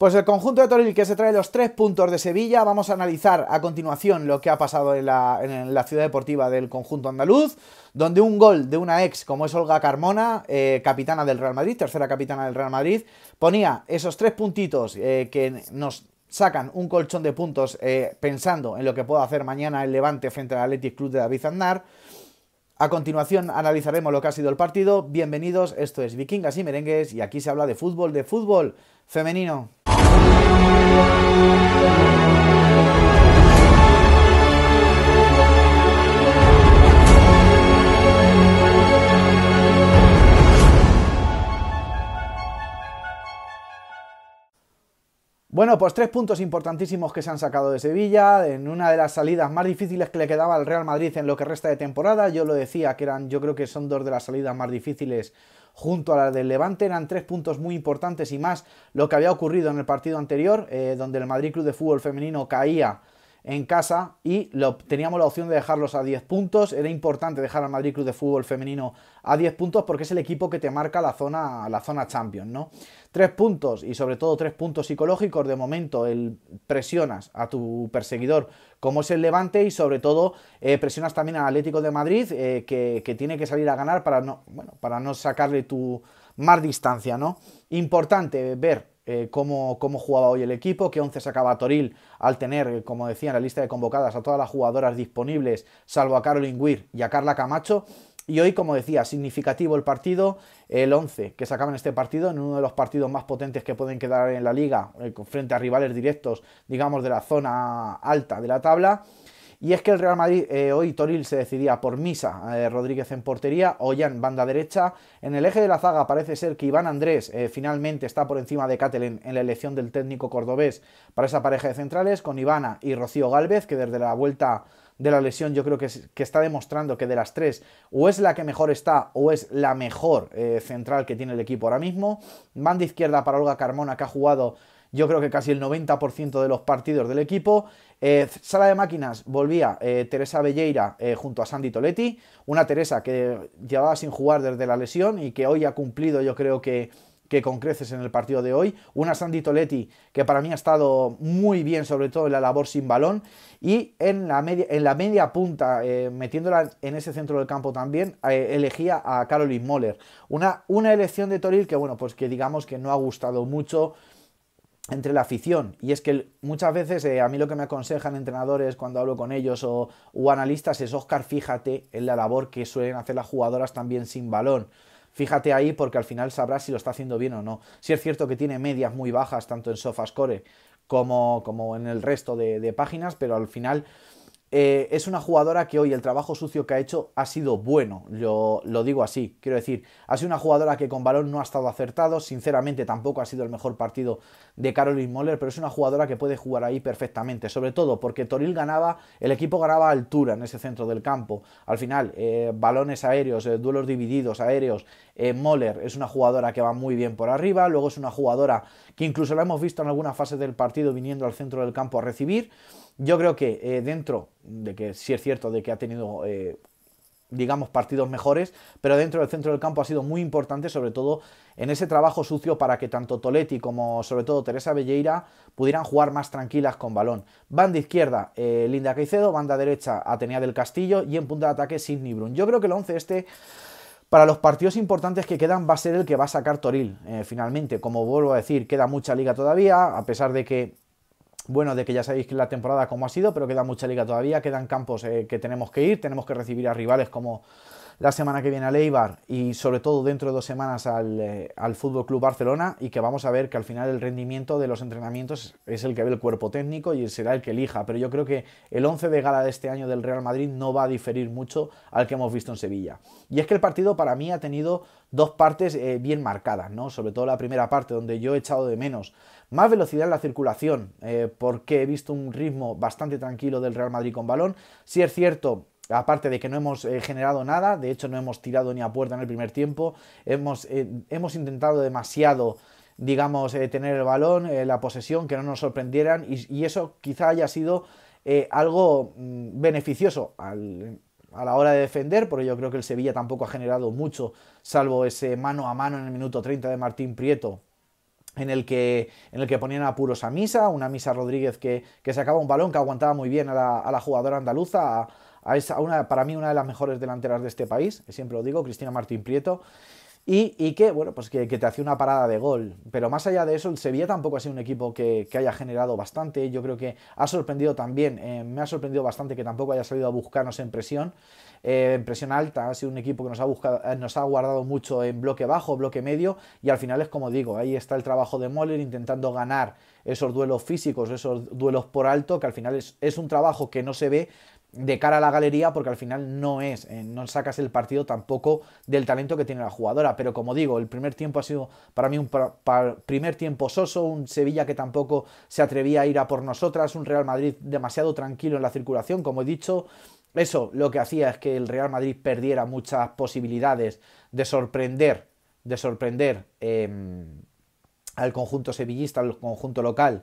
Pues el conjunto de Toril que se trae los tres puntos de Sevilla, vamos a analizar a continuación lo que ha pasado en la, ciudad deportiva del conjunto andaluz, donde un gol de una ex como es Olga Carmona, eh, capitana del Real Madrid, tercera capitana del Real Madrid, ponía esos tres puntitos eh, que nos sacan un colchón de puntos eh, pensando en lo que puedo hacer mañana el Levante frente al Athletic Club de David andar A continuación analizaremos lo que ha sido el partido. Bienvenidos, esto es Vikingas y Merengues y aquí se habla de fútbol, de fútbol femenino. Thank you. Bueno, pues tres puntos importantísimos que se han sacado de Sevilla, en una de las salidas más difíciles que le quedaba al Real Madrid en lo que resta de temporada, yo lo decía que eran, yo creo que son dos de las salidas más difíciles junto a la del Levante, eran tres puntos muy importantes y más lo que había ocurrido en el partido anterior, eh, donde el Madrid Club de Fútbol Femenino caía en casa y lo, teníamos la opción de dejarlos a 10 puntos. Era importante dejar al Madrid Club de Fútbol Femenino a 10 puntos porque es el equipo que te marca la zona, la zona Champions, ¿no? 3 puntos y sobre todo 3 puntos psicológicos. De momento el, presionas a tu perseguidor como es el Levante y sobre todo eh, presionas también al Atlético de Madrid eh, que, que, tiene que salir a ganar para no, bueno, para no sacarle tu más distancia, ¿no? Importante ver eh, cómo, jugaba hoy el equipo, qué 11 sacaba Toril al tener, eh, como decía, en la lista de convocadas a todas las jugadoras disponibles, salvo a Caroline Weir y a Carla Camacho. Y hoy, como decía, significativo el partido, el 11 que sacaban este partido, en uno de los partidos más potentes que pueden quedar en la liga, eh, frente a rivales directos, digamos, de la zona alta de la tabla. Y es que el Real Madrid eh, hoy Toril se decidía por Misa, eh, Rodríguez en portería, Ollán banda derecha. En el eje de la zaga parece ser que Iván Andrés eh, finalmente está por encima de Catelen en la elección del técnico cordobés para esa pareja de centrales, con Ivana y Rocío Gálvez, que desde la vuelta de la lesión yo creo que está demostrando que de las tres o es la que mejor está o es la mejor central que tiene el equipo ahora mismo. Banda izquierda para Olga Carmona, que ha jugado yo creo que casi el 90% de los partidos del equipo. Eh, sala de máquinas volvía eh, Teresa Belleira eh, junto a Sandy Toletti, una Teresa que llevaba sin jugar desde la lesión y que hoy ha cumplido yo creo que, que con creces en el partido de hoy, una Sandy Toletti que para mí ha estado muy bien sobre todo en la labor sin balón y en la media, en la media punta, metiéndola en ese centro del campo también, elegía a Caroline Moller, una, una elección de Toril que bueno, pues que digamos que no ha gustado mucho entre la afición. Y es que muchas veces eh, a mí lo que me aconsejan entrenadores cuando hablo con ellos o, analistas es, Oscar, fíjate en la labor que suelen hacer las jugadoras también sin balón. Fíjate ahí porque al final sabrás si lo está haciendo bien o no. Si es cierto que tiene medias muy bajas tanto en Sofascore como, como en el resto de páginas, pero al final eh, es una jugadora que hoy el trabajo sucio que ha hecho ha sido bueno, yo lo digo así, quiero decir, ha sido una jugadora que con balón no ha estado acertado, sinceramente tampoco ha sido el mejor partido de Caroline Moller, pero es una jugadora que puede jugar ahí perfectamente, sobre todo porque Toril ganaba, el equipo ganaba altura en ese centro del campo, al final eh, balones aéreos, eh, duelos divididos aéreos, Moller es una jugadora que va muy bien por arriba, luego es una jugadora que incluso la hemos visto en alguna fase del partido viniendo al centro del campo a recibir, yo creo que eh, dentro de que sí es cierto de que ha tenido eh, digamos, partidos mejores, pero dentro del centro del campo ha sido muy importante, sobre todo en ese trabajo sucio para que tanto Toletti como sobre todo Teresa Belleira pudieran jugar más tranquilas con balón. Banda izquierda, eh, Linda Caicedo, banda derecha, Atenea del Castillo y en punta de ataque, Sidney Brun. Yo creo que el 11 este... Para los partidos importantes que quedan va a ser el que va a sacar Toril, finalmente. Como vuelvo a decir, queda mucha liga todavía, a pesar de que bueno, de que ya sabéis que la temporada como ha sido, pero queda mucha liga todavía, quedan campos eh, que tenemos que ir, tenemos que recibir a rivales como la semana que viene al Leibar y sobre todo dentro de dos semanas eh, al, Fútbol Club Barcelona y que vamos a ver que al final el rendimiento de los entrenamientos es el que ve el cuerpo técnico y será el que elija. Pero yo creo que el 11 de gala de este año del Real Madrid no va a diferir mucho al que hemos visto en Sevilla. Y es que el partido para mí ha tenido dos partes eh, bien marcadas, ¿no? Sobre todo la primera parte donde yo he echado de menos más velocidad en la circulación, eh, porque he visto un ritmo bastante tranquilo del Real Madrid con balón. Si es cierto, aparte de que no hemos eh, generado nada, de hecho no hemos tirado ni a puerta en el primer tiempo, hemos, eh, hemos intentado demasiado digamos, eh, tener el balón, la posesión, que no nos sorprendieran y, eso quizá haya sido algo mm, beneficioso a la hora de defender, Pero yo creo que el Sevilla tampoco ha generado mucho, salvo ese mano a mano en el minuto 30 de Martín Prieto. En el, que, en el que ponían apuros a Misa, una Misa Rodríguez que, que sacaba un balón que aguantaba muy bien a la, a la jugadora andaluza, a, una, para mí una de las mejores delanteras de este país, siempre lo digo, Cristina Martín Prieto, y, que, bueno, pues que, te hacía una parada de gol. Pero más allá de eso, el Sevilla tampoco ha sido un equipo que, haya generado bastante. Yo creo que ha sorprendido también, eh, me ha sorprendido bastante que tampoco haya salido a buscarnos en presión. Eh, en presión alta, ha sido un equipo que nos ha, buscado, eh, nos ha guardado mucho en bloque bajo, bloque medio, y al final es como digo, ahí está el trabajo de Moller intentando ganar esos duelos físicos, esos duelos por alto, que al final es, es un trabajo que no se ve, de cara a la galería porque al final no es, eh, no sacas el partido tampoco del talento que tiene la jugadora. Pero como digo, el primer tiempo ha sido para mí un primer tiempo soso, un Sevilla que tampoco se atrevía a ir a por nosotras, un Real Madrid demasiado tranquilo en la circulación, como he dicho. Eso lo que hacía es que el Real Madrid perdiera muchas posibilidades de sorprender, de sorprender em, al conjunto sevillista, al conjunto local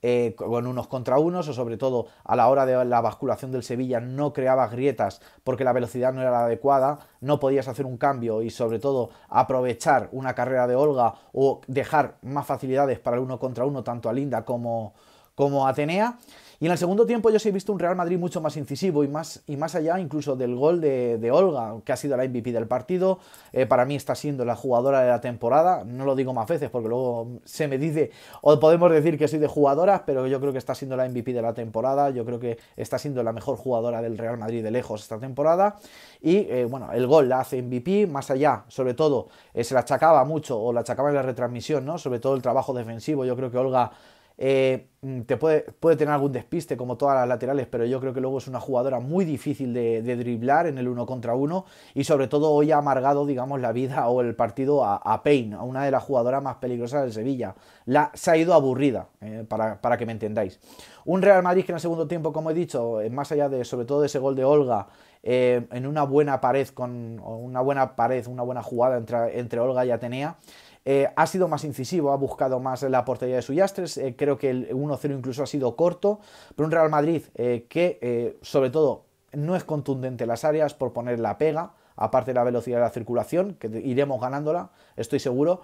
eh, con unos contra unos o sobre todo a la hora de la basculación del Sevilla no creabas grietas porque la velocidad no era la adecuada, no podías hacer un cambio y sobre todo aprovechar una carrera de Olga o dejar más facilidades para el uno contra uno tanto a Linda como, como a Atenea. Y en el segundo tiempo yo sí he visto un Real Madrid mucho más incisivo y más, y más allá incluso del gol de, Olga, que ha sido la MVP del partido. Eh, para mí está siendo la jugadora de la temporada. No lo digo más veces porque luego se me dice, o podemos decir que soy de jugadoras, pero yo creo que está siendo la MVP de la temporada. Yo creo que está siendo la mejor jugadora del Real Madrid de lejos esta temporada. Y eh, bueno, el gol la hace MVP, más allá, sobre todo, eh, se la achacaba mucho o la achacaba en la retransmisión, ¿no? Sobre todo el trabajo defensivo. Yo creo que Olga eh, mm, te puede, puede, tener algún despiste como todas las laterales, pero yo creo que luego es una jugadora muy difícil de, driblar en el uno contra uno y sobre todo hoy ha amargado, digamos, la vida o el partido a, Payne, a una de las jugadoras más peligrosas del Sevilla. La, se ha ido aburrida, eh, para, que me entendáis. Un Real Madrid que en el segundo tiempo, como he dicho, eh, más allá de, sobre todo de ese gol de Olga, en una buena pared, con una buena pared, una buena jugada entre, entre Olga y Atenea, eh, ha sido más incisivo, ha buscado más la portería de su Yastres. Eh, creo que el 1-0 incluso ha sido corto. Pero un Real Madrid eh, que, sobre todo, no es contundente en las áreas por poner la pega aparte de la velocidad de la circulación, que iremos ganándola, estoy seguro,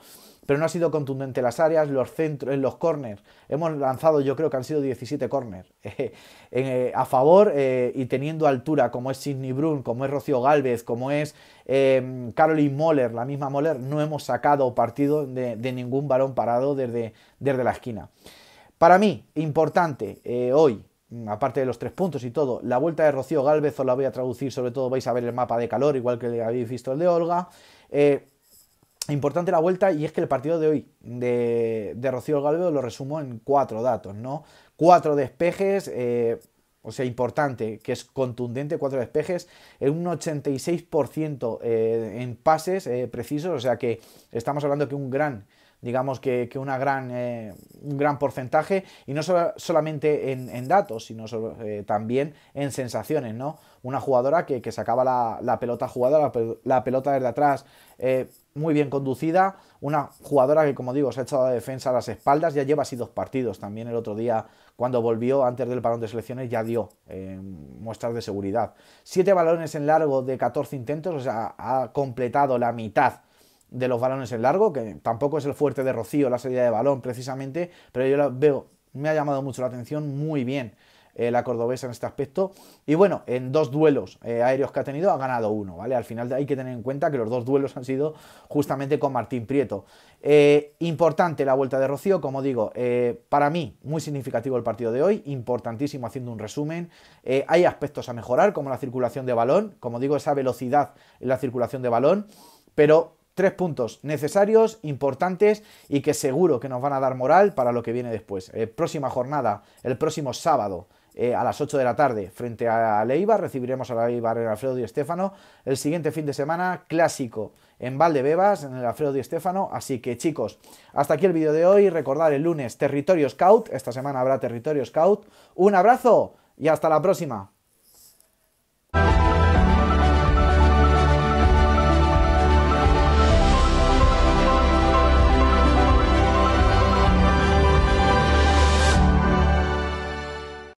pero no ha sido contundente las áreas, los centros, en los corners. Hemos lanzado, yo creo que han sido 17 corners eh, eh, a favor eh, y teniendo altura, como es Sidney Brun, como es Rocío Galvez, como es em, Caroline Moller, la misma Moller, no hemos sacado partido de, ningún balón parado desde, desde la esquina. Para mí, importante hoy, Mm, aparte de los tres puntos y todo, la vuelta de Rocío Galvez os la voy a traducir, sobre todo vais a ver el mapa de calor, igual que habéis visto el de Olga. Eh, importante la vuelta y es que el partido de hoy de, Rocío Galvez lo resumo en cuatro datos, ¿no? Cuatro despejes, eh, o sea, importante, que es contundente, cuatro despejes, en un 86% eh, en pases precisos, o sea que estamos hablando que un gran digamos que, una gran, eh, un gran porcentaje, y no solamente en, datos, sino eh, también en sensaciones, Una jugadora que, sacaba la, pelota jugada, la, pelota desde atrás, eh, muy bien conducida, una jugadora que, como digo, se ha echado la defensa a las espaldas, ya lleva así dos partidos, también el otro día cuando volvió antes del parón de selecciones ya dio muestras de seguridad. Siete balones en largo de 14 intentos, o sea, ha completado la mitad de los balones en largo, que tampoco es el fuerte de Rocío, la salida de balón precisamente, pero yo la veo, me ha llamado mucho la atención, muy bien eh, la cordobesa en este aspecto. Y bueno, en dos duelos eh, aéreos que ha tenido ha ganado uno, ¿vale? Al final hay que tener en cuenta que los dos duelos han sido justamente con Martín Prieto. Eh, importante la vuelta de Rocío, como digo, para mí muy significativo el partido de hoy, importantísimo haciendo un resumen. hay aspectos a mejorar, como la circulación de balón, como digo, esa velocidad en la circulación de balón, pero Tres puntos necesarios, importantes y que seguro que nos van a dar moral para lo que viene después. Eh, próxima jornada, el próximo sábado. Eh, a las 8 de la tarde frente a Leiva. recibiremos a Leiva en Alfredo Di Estefano. El siguiente fin de semana, clásico en Valdebebas, en el Alfredo Di Estefano. Así que chicos, hasta aquí el vídeo de hoy. recordar el lunes Territorio Scout, esta semana habrá Territorio Scout. Un abrazo y hasta la próxima.